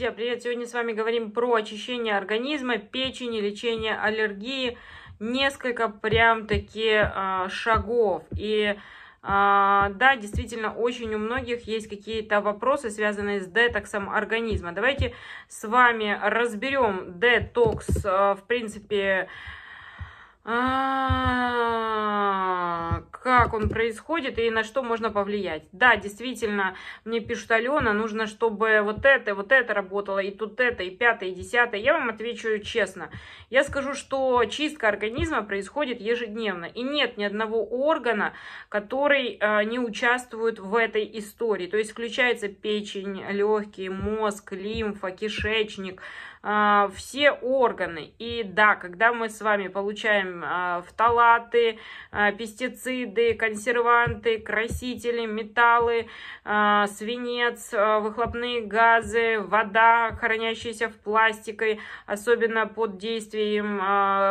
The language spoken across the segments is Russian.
друзья, привет! Сегодня с вами говорим про очищение организма, печени, лечение аллергии. Несколько прям такие а, шагов. И а, да, действительно, очень у многих есть какие-то вопросы, связанные с детоксом организма. Давайте с вами разберем детокс, а, в принципе, как он происходит и на что можно повлиять. Да, действительно, мне пишут, Алена, нужно, чтобы вот это, вот это работало, и тут это, и пятое, и десятое. Я вам отвечу честно. Я скажу, что чистка организма происходит ежедневно. И нет ни одного органа, который э, не участвует в этой истории. То есть включается печень, легкие, мозг, лимфа, кишечник, а, все органы. И да, когда мы с вами получаем а, фталаты, а, пестициды, консерванты, красители, металлы, свинец, выхлопные газы, вода, хранящаяся в пластике, особенно под действием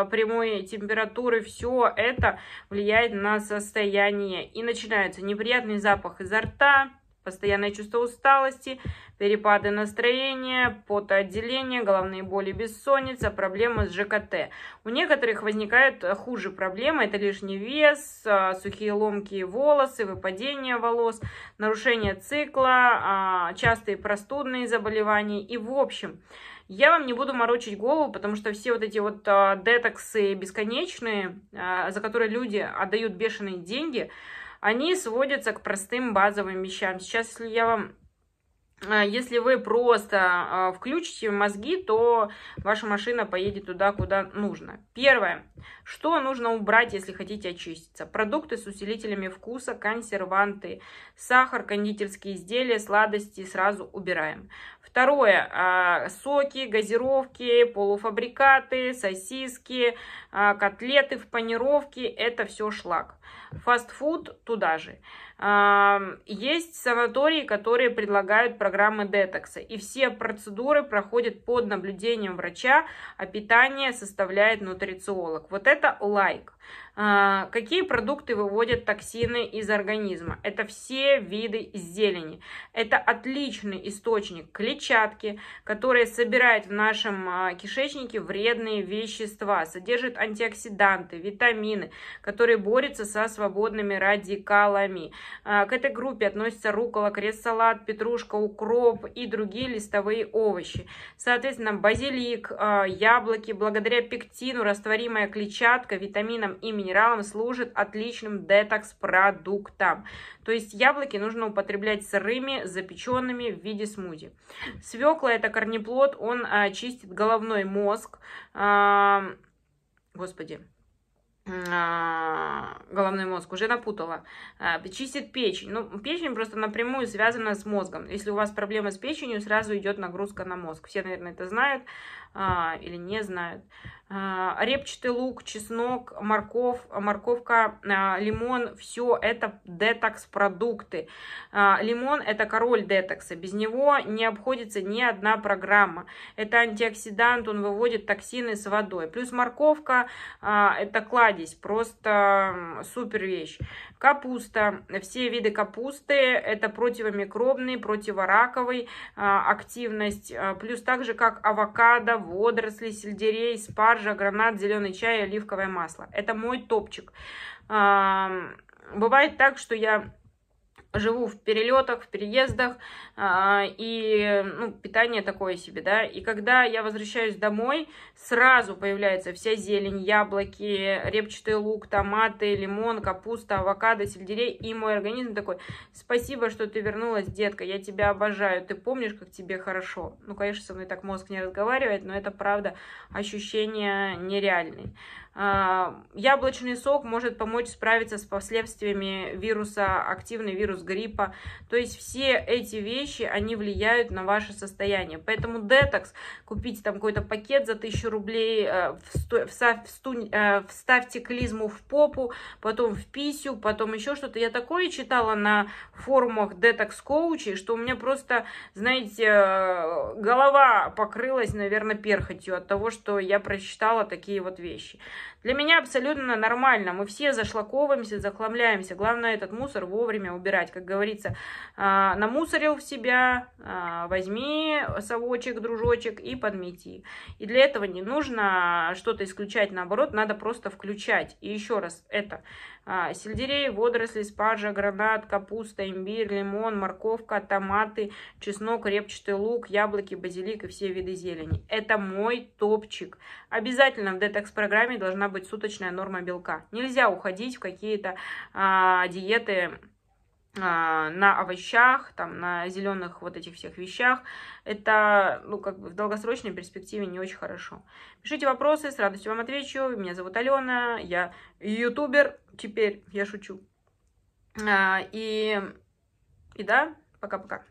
прямой температуры, все это влияет на состояние. И начинается неприятный запах изо рта, Постоянное чувство усталости, перепады настроения, потоотделение, головные боли, бессонница, проблемы с ЖКТ. У некоторых возникают э, хуже проблемы. Это лишний вес, э, сухие ломкие волосы, выпадение волос, нарушение цикла, а, частые простудные заболевания и в общем... Я вам не буду морочить голову, потому что все вот эти вот э, детоксы бесконечные, за которые люди отдают бешеные деньги, они сводятся к простым базовым вещам. Сейчас, если я вам а, если вы просто а, включите мозги, то ваша машина поедет туда, куда нужно. Первое. Что нужно убрать, если хотите очиститься? Продукты с усилителями вкуса, консерванты, сахар, кондитерские изделия, сладости сразу убираем. Второе. А, соки, газировки, полуфабрикаты, сосиски, котлеты в панировке. Это все шлак. Фастфуд туда же. Есть санатории, которые предлагают продукты программы детокса. И все процедуры проходят под наблюдением врача, а питание составляет нутрициолог. Вот это лайк. А, какие продукты выводят токсины из организма? Это все виды зелени. Это отличный источник клетчатки, которая собирает в нашем а, кишечнике вредные вещества, содержит антиоксиданты, витамины, которые борются со свободными радикалами. А, к этой группе относятся рукола, крест-салат, петрушка, укроп, укроп и другие листовые овощи. Соответственно, базилик, а, яблоки, благодаря пектину растворимая клетчатка витаминам и минералам служит отличным детокс-продуктом. То есть яблоки нужно употреблять сырыми, запеченными в виде смузи. Свекла это корнеплод, он а, чистит головной мозг. А, господи, а, головной мозг, уже напутала, а, чистит печень. Ну, печень просто напрямую связана с мозгом. Если у вас проблема с печенью, сразу идет нагрузка на мозг. Все, наверное, это знают а, или не знают. А, репчатый лук, чеснок, морков, морковка, а, лимон, все это детокс-продукты. А, лимон это король детокса, без него не обходится ни одна программа. Это антиоксидант, он выводит токсины с водой. Плюс морковка а, это кладезь, просто супер вещь. Капуста, все виды капусты, это противомикробный, противораковый а, активность, а, плюс также как авокадо, водоросли, сельдерей, спаржа, гранат, зеленый чай, оливковое масло. Это мой топчик. Бывает так, что я живу в перелетах, в переездах, а, и ну, питание такое себе, да. И когда я возвращаюсь домой, сразу появляется вся зелень, яблоки, репчатый лук, томаты, лимон, капуста, авокадо, сельдерей, и мой организм такой, спасибо, что ты вернулась, детка, я тебя обожаю, ты помнишь, как тебе хорошо. Ну, конечно, со мной так мозг не разговаривает, но это правда ощущение нереальное. А, яблочный сок может помочь справиться с последствиями вируса, активный вирус вирус гриппа. То есть все эти вещи, они влияют на ваше состояние. Поэтому детокс, купите там какой-то пакет за 1000 рублей, э, э, вставьте клизму в попу, потом в писю, потом еще что-то. Я такое читала на форумах детокс-коучей, что у меня просто, знаете, э, голова покрылась, наверное, перхотью от того, что я прочитала такие вот вещи. Для меня абсолютно нормально. Мы все зашлаковываемся, захламляемся. Главное этот мусор вовремя убирать опять, как говорится, а, намусорил в себя, а, возьми совочек, дружочек и подмети. И для этого не нужно что-то исключать, наоборот, надо просто включать. И еще раз, это а, сельдерей, водоросли, спаржа, гранат, капуста, имбирь, лимон, морковка, томаты, чеснок, репчатый лук, яблоки, базилик и все виды зелени. Это мой топчик. Обязательно в детокс-программе должна быть суточная норма белка. Нельзя уходить в какие-то а, диеты а, на овощах, там, на зеленых вот этих всех вещах. Это, ну, как бы в долгосрочной перспективе не очень хорошо. Пишите вопросы, с радостью вам отвечу. Меня зовут Алена, я ютубер, теперь я шучу. А, и, и да, пока-пока.